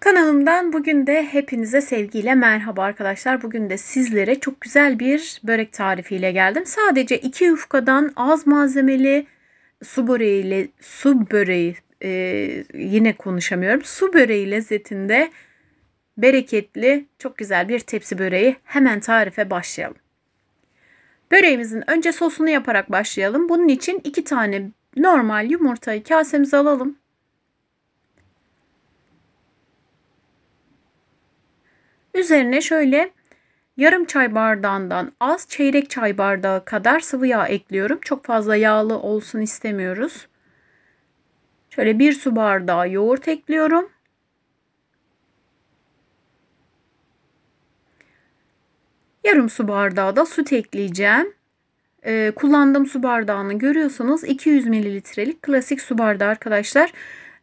Kanalımdan bugün de hepinize sevgiyle merhaba arkadaşlar. Bugün de sizlere çok güzel bir börek tarifiyle geldim. Sadece iki yufkadan az malzemeli su böreğiyle su böreği e, yine konuşamıyorum. Su böreği lezzetinde bereketli çok güzel bir tepsi böreği. Hemen tarife başlayalım. Böreğimizin önce sosunu yaparak başlayalım. Bunun için iki tane normal yumurtayı kasemize alalım. Üzerine şöyle yarım çay bardağından az çeyrek çay bardağı kadar sıvı yağ ekliyorum. Çok fazla yağlı olsun istemiyoruz. Şöyle bir su bardağı yoğurt ekliyorum. Yarım su bardağı da süt ekleyeceğim. Ee, kullandığım su bardağını görüyorsunuz 200 mililitrelik klasik su bardağı arkadaşlar.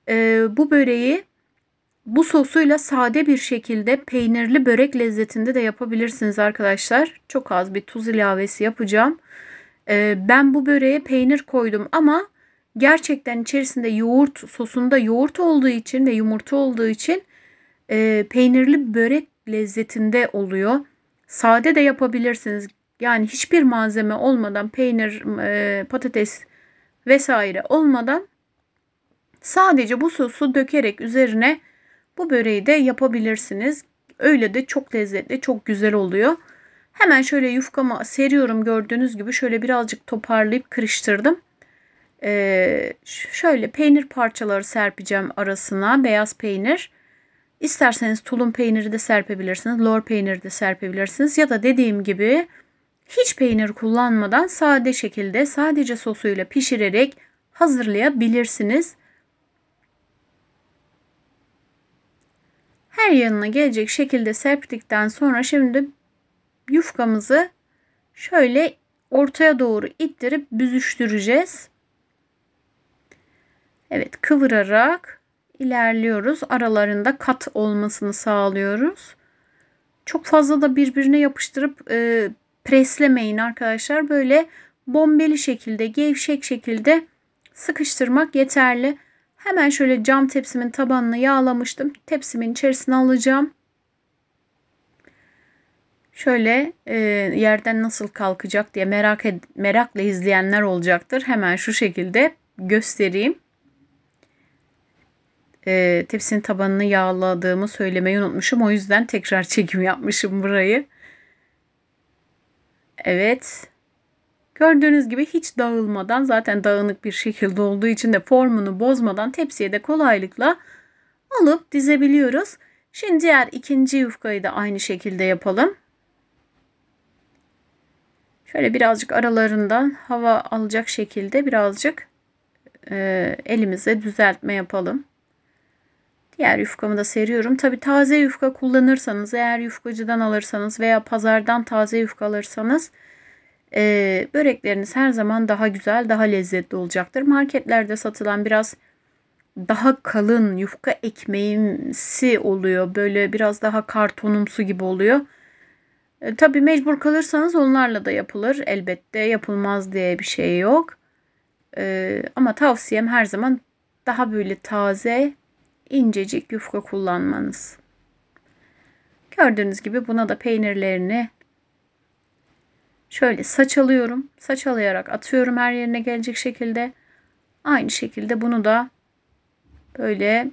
Ee, bu böreği bu sosuyla sade bir şekilde peynirli börek lezzetinde de yapabilirsiniz arkadaşlar. Çok az bir tuz ilavesi yapacağım. Ee, ben bu böreğe peynir koydum ama gerçekten içerisinde yoğurt sosunda yoğurt olduğu için ve yumurta olduğu için e, peynirli börek lezzetinde oluyor. Sade de yapabilirsiniz. Yani hiçbir malzeme olmadan peynir, e, patates vesaire olmadan sadece bu sosu dökerek üzerine bu böreği de yapabilirsiniz. Öyle de çok lezzetli, çok güzel oluyor. Hemen şöyle yufkama seriyorum gördüğünüz gibi şöyle birazcık toparlayıp kırıştırdım. Ee, şöyle peynir parçaları serpeceğim arasına beyaz peynir. İsterseniz tulum peyniri de serpebilirsiniz, lor peyniri de serpebilirsiniz ya da dediğim gibi hiç peynir kullanmadan sade şekilde sadece sosuyla pişirerek hazırlayabilirsiniz. her yanına gelecek şekilde serptikten sonra şimdi yufkamızı şöyle ortaya doğru ittirip büzüştüreceğiz. Evet kıvırarak ilerliyoruz. Aralarında kat olmasını sağlıyoruz. Çok fazla da birbirine yapıştırıp e, preslemeyin arkadaşlar. Böyle bombeli şekilde, gevşek şekilde sıkıştırmak yeterli. Hemen şöyle cam tepsimin tabanını yağlamıştım. Tepsimin içerisine alacağım. Şöyle e, yerden nasıl kalkacak diye merak ed merakla izleyenler olacaktır. Hemen şu şekilde göstereyim. E, tepsinin tabanını yağladığımı söylemeyi unutmuşum. O yüzden tekrar çekim yapmışım burayı. Evet. Gördüğünüz gibi hiç dağılmadan zaten dağınık bir şekilde olduğu için de formunu bozmadan tepsiye de kolaylıkla alıp dizebiliyoruz. Şimdi diğer ikinci yufkayı da aynı şekilde yapalım. Şöyle birazcık aralarından hava alacak şekilde birazcık e, elimize düzeltme yapalım. Diğer yufkamı da seriyorum. Tabi taze yufka kullanırsanız eğer yufkacıdan alırsanız veya pazardan taze yufka alırsanız e, börekleriniz her zaman daha güzel, daha lezzetli olacaktır. Marketlerde satılan biraz daha kalın yufka ekmeğimsi oluyor. Böyle biraz daha kartonumsu gibi oluyor. E, tabii mecbur kalırsanız onlarla da yapılır. Elbette yapılmaz diye bir şey yok. E, ama tavsiyem her zaman daha böyle taze, incecik yufka kullanmanız. Gördüğünüz gibi buna da peynirlerini Şöyle saç alıyorum. Saç alayarak atıyorum her yerine gelecek şekilde. Aynı şekilde bunu da böyle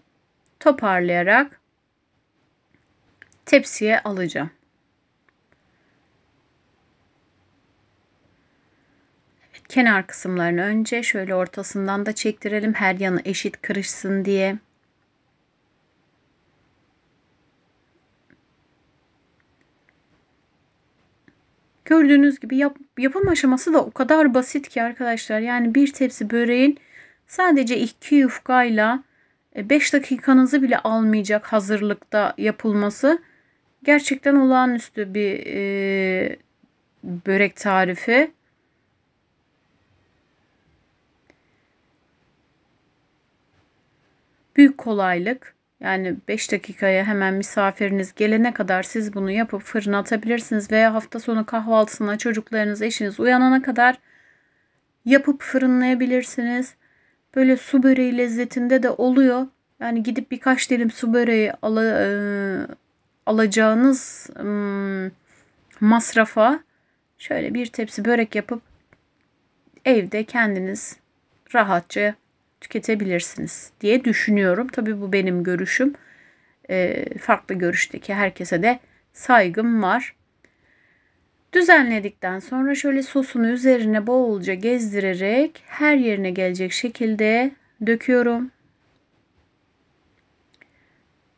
toparlayarak tepsiye alacağım. kenar kısımlarını önce şöyle ortasından da çektirelim her yanı eşit kırışsın diye. Gördüğünüz gibi yap, yapım aşaması da o kadar basit ki arkadaşlar. Yani bir tepsi böreğin sadece iki yufkayla 5 e, dakikanızı bile almayacak hazırlıkta yapılması gerçekten olağanüstü bir e, börek tarifi. Büyük kolaylık. Yani 5 dakikaya hemen misafiriniz gelene kadar siz bunu yapıp fırına atabilirsiniz veya hafta sonu kahvaltısına çocuklarınız, eşiniz uyanana kadar yapıp fırınlayabilirsiniz. Böyle su böreği lezzetinde de oluyor. Yani gidip birkaç dilim su böreği al e, alacağınız e, masrafa şöyle bir tepsi börek yapıp evde kendiniz rahatça tüketebilirsiniz diye düşünüyorum. Tabii bu benim görüşüm. E, farklı görüşteki herkese de saygım var. Düzenledikten sonra şöyle sosunu üzerine bolca gezdirerek her yerine gelecek şekilde döküyorum.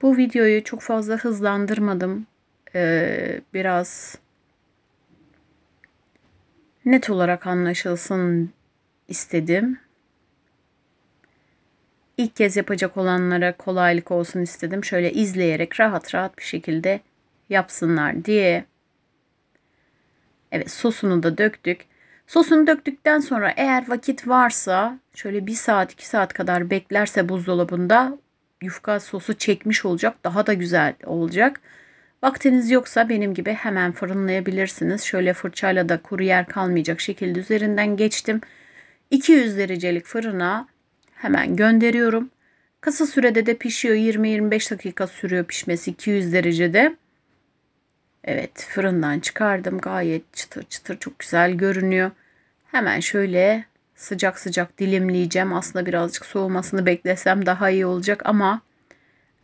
Bu videoyu çok fazla hızlandırmadım. Ee, biraz net olarak anlaşılsın istedim ilk kez yapacak olanlara kolaylık olsun istedim. Şöyle izleyerek rahat rahat bir şekilde yapsınlar diye. Evet sosunu da döktük. Sosunu döktükten sonra eğer vakit varsa şöyle bir saat iki saat kadar beklerse buzdolabında yufka sosu çekmiş olacak. Daha da güzel olacak. Vaktiniz yoksa benim gibi hemen fırınlayabilirsiniz. Şöyle fırçayla da kuru yer kalmayacak şekilde üzerinden geçtim. 200 derecelik fırına Hemen gönderiyorum. Kısa sürede de pişiyor. 20-25 dakika sürüyor pişmesi 200 derecede. Evet fırından çıkardım. Gayet çıtır çıtır çok güzel görünüyor. Hemen şöyle sıcak sıcak dilimleyeceğim. Aslında birazcık soğumasını beklesem daha iyi olacak ama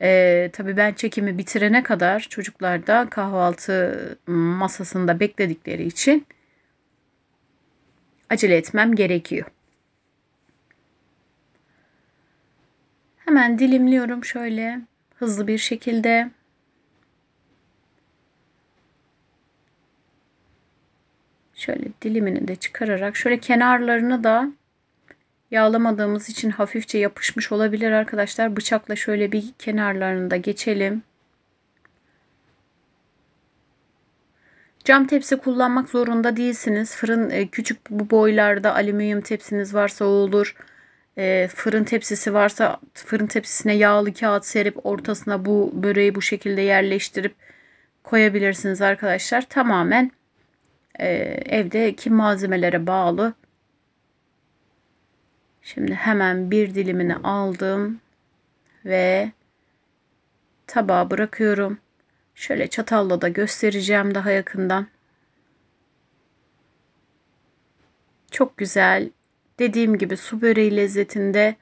e, tabii ben çekimi bitirene kadar çocuklar da kahvaltı masasında bekledikleri için acele etmem gerekiyor. Hemen dilimliyorum şöyle hızlı bir şekilde. Şöyle dilimini de çıkararak şöyle kenarlarını da yağlamadığımız için hafifçe yapışmış olabilir arkadaşlar. Bıçakla şöyle bir kenarlarını da geçelim. Cam tepsi kullanmak zorunda değilsiniz. Fırın e, küçük bu boylarda alüminyum tepsiniz varsa olur e, fırın tepsisi varsa fırın tepsisine yağlı kağıt serip ortasına bu böreği bu şekilde yerleştirip koyabilirsiniz arkadaşlar. Tamamen e, evdeki malzemelere bağlı. Şimdi hemen bir dilimini aldım ve tabağa bırakıyorum. Şöyle çatalla da göstereceğim daha yakından. Çok güzel Dediğim gibi su böreği lezzetinde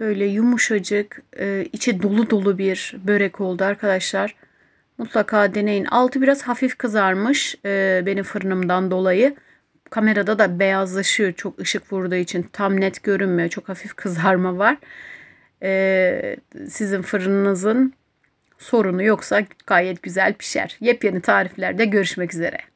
böyle yumuşacık, e, içi dolu dolu bir börek oldu arkadaşlar. Mutlaka deneyin. Altı biraz hafif kızarmış e, benim fırınımdan dolayı. Kamerada da beyazlaşıyor çok ışık vurduğu için. Tam net görünmüyor. Çok hafif kızarma var. E, sizin fırınınızın sorunu yoksa gayet güzel pişer. Yepyeni tariflerde görüşmek üzere.